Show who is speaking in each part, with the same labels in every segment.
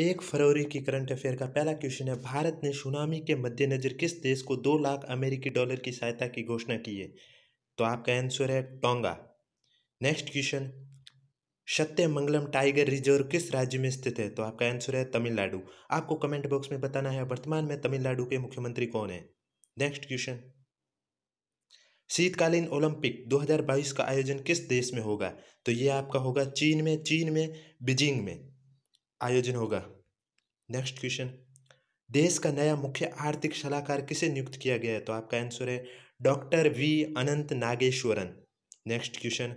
Speaker 1: एक फरवरी की current affair का पहला क्वेश्चन है भारत ने सुनामी के मद्देनज़र किस देश को दो लाख अमेरिकी डॉलर की सहायता की घोषणा की है तो आपका आंसर है Tonga next question Sathyamangalam tiger reserve किस राज्य में स्थित है तो आपका आंसर है तमिलनाडु आपको कमेंट बॉक्स में बताना है वर्तमान में तमिलनाडु के मुख्यमंत्री कौन है नेक्स्ट क्वेश्चन शीतकालीन ओलंपिक 2022 का आयोजन किस देश में होगा तो ये आपका होगा चीन में चीन में बीजिंग में आयोजन होगा नेक्स्ट क्वेश्चन देश का नया मुख्य आर्थिक सलाहकार किसे नियुक्त किया गया है तो आपका आंसर है doctor V Anantha Nageswaran next question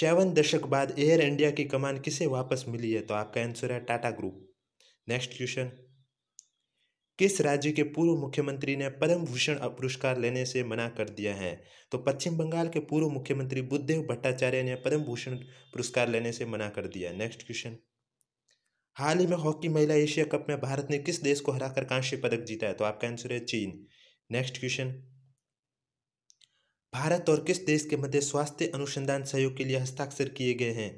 Speaker 1: seven दशक बाद एयर इंडिया की कमान किसे वापस मिली है तो आपका आंसर है टाटा ग्रुप नेक्स्ट क्वेश्चन किस राज्य के पूर्व मुख्यमंत्री ने पद्म भूषण पुरस्कार लेने से मना कर दिया है तो पश्चिम बंगाल के पूर्व मुख्यमंत्री बुद्धदेव भट्टाचार्य ने पद्म भूषण पुरस्कार लेने से मना कर दिया नेक्स्ट क्वेश्चन हाल ही में हॉकी महिला एशिया कप में भारत ने किस देश को हराकर कांस्य पदक जीता है तो आपका आंसर है चीन नेक्स्ट क्वेश्चन भारत और किस देश के मध्य स्वास्थ्य अनुसंधान सहयोग के लिए हस्ताक्षर किए गए हैं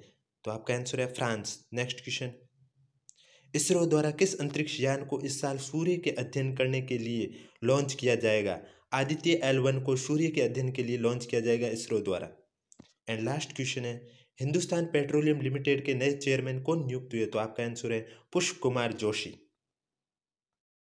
Speaker 1: तो आपका आंसर है फ्रांस नेक्स्ट क्वेश्चन इसरो द्वारा किस अंतरिक्ष यान को इस साल सूर्य के अध्ययन करने के लिए लॉन्च किया जाएगा आदित्य एल वन को सूर्य के अध्ययन के लिए लॉन्च किया जाएगा इसरो द्वारा एंड लास्ट क्वेश्चन है हिंदुस्तान पेट्रोलियम लिमिटेड के नए चेयरमैन कौन नियुक्त हुए तो आपका आंसर है पुष्प कुमार जोशी